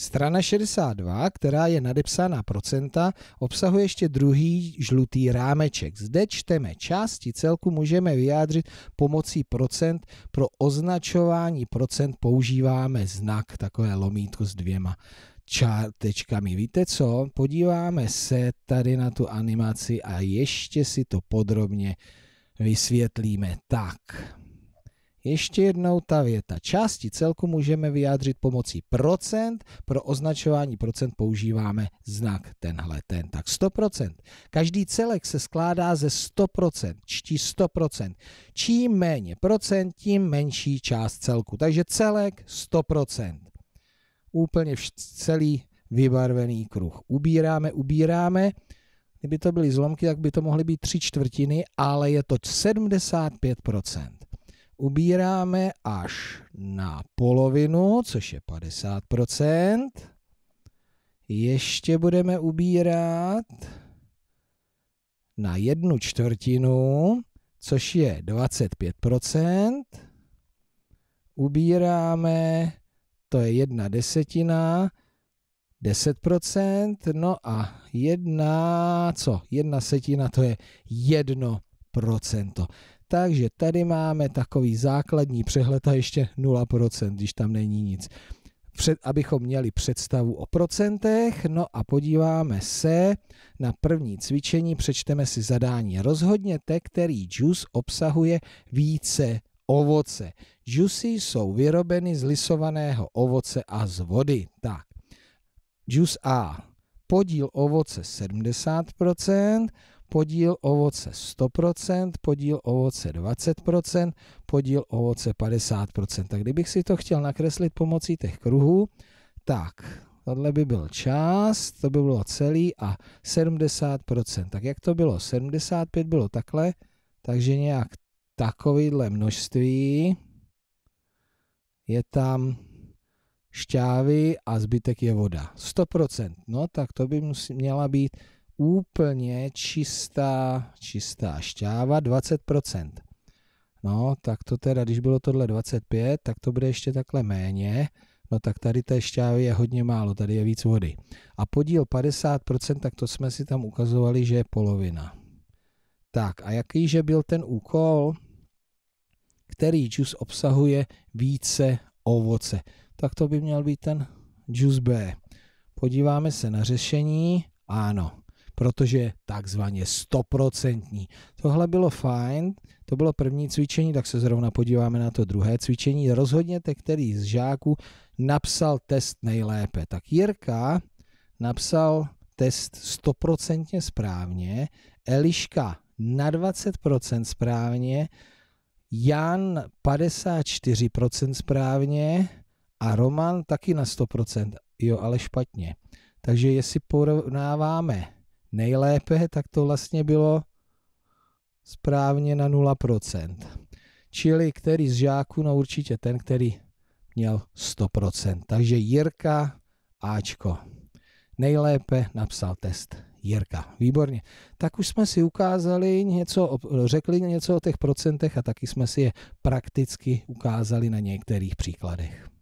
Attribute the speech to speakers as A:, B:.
A: Strana 62, která je nadepsána procenta, obsahuje ještě druhý žlutý rámeček. Zde čteme části celku, můžeme vyjádřit pomocí procent. Pro označování procent používáme znak, takové lomítko s dvěma čátečkami. Víte co? Podíváme se tady na tu animaci a ještě si to podrobně vysvětlíme. Tak, ještě jednou ta věta. Části celku můžeme vyjádřit pomocí procent. Pro označování procent používáme znak tenhle ten. Tak 100%. Každý celek se skládá ze 100%. Čtí 100%. Čím méně procent, tím menší část celku. Takže celek 100%. Úplně celý vybarvený kruh. Ubíráme, ubíráme. Kdyby to byly zlomky, tak by to mohly být tři čtvrtiny, ale je to 75% ubíráme až na polovinu, což je 50%. Ještě budeme ubírat na jednu čtvrtinu, což je 25%. Ubíráme, to je jedna desetina, 10%, no a jedna, co? Jedna setina, to je jedno procento. Takže tady máme takový základní přehled a ještě 0%, když tam není nic. Před, abychom měli představu o procentech, no a podíváme se na první cvičení, přečteme si zadání. Rozhodněte, který džus obsahuje více ovoce. Džusy jsou vyrobeny z lisovaného ovoce a z vody. Tak, džus A. Podíl ovoce 70%, podíl ovoce 100%, podíl ovoce 20%, podíl ovoce 50%. Tak kdybych si to chtěl nakreslit pomocí těch kruhů, tak tohle by byl část, to by bylo celý a 70%. Tak jak to bylo? 75 bylo takhle, takže nějak takovýhle množství je tam šťávy a zbytek je voda. 100%, no tak to by měla být úplně čistá, čistá šťáva, 20%. No, tak to teda, když bylo tohle 25, tak to bude ještě takhle méně. No tak tady té šťávy je hodně málo, tady je víc vody. A podíl 50%, tak to jsme si tam ukazovali, že je polovina. Tak a jakýže byl ten úkol? Který džus obsahuje více ovoce? Tak to by měl být ten džus B. Podíváme se na řešení. Ano, protože takzvaně stoprocentní. Tohle bylo fajn, to bylo první cvičení, tak se zrovna podíváme na to druhé cvičení. Rozhodněte, který z žáků napsal test nejlépe. Tak Jirka napsal test stoprocentně správně, Eliška na 20% správně, Jan 54% správně a Roman taky na 100%. Jo, ale špatně. Takže jestli porovnáváme nejlépe, tak to vlastně bylo správně na 0%. Čili který z žáků, no určitě ten, který měl 100%. Takže Jirka Ačko. Nejlépe napsal test Jirka. Výborně. Tak už jsme si ukázali něco, řekli něco o těch procentech a taky jsme si je prakticky ukázali na některých příkladech.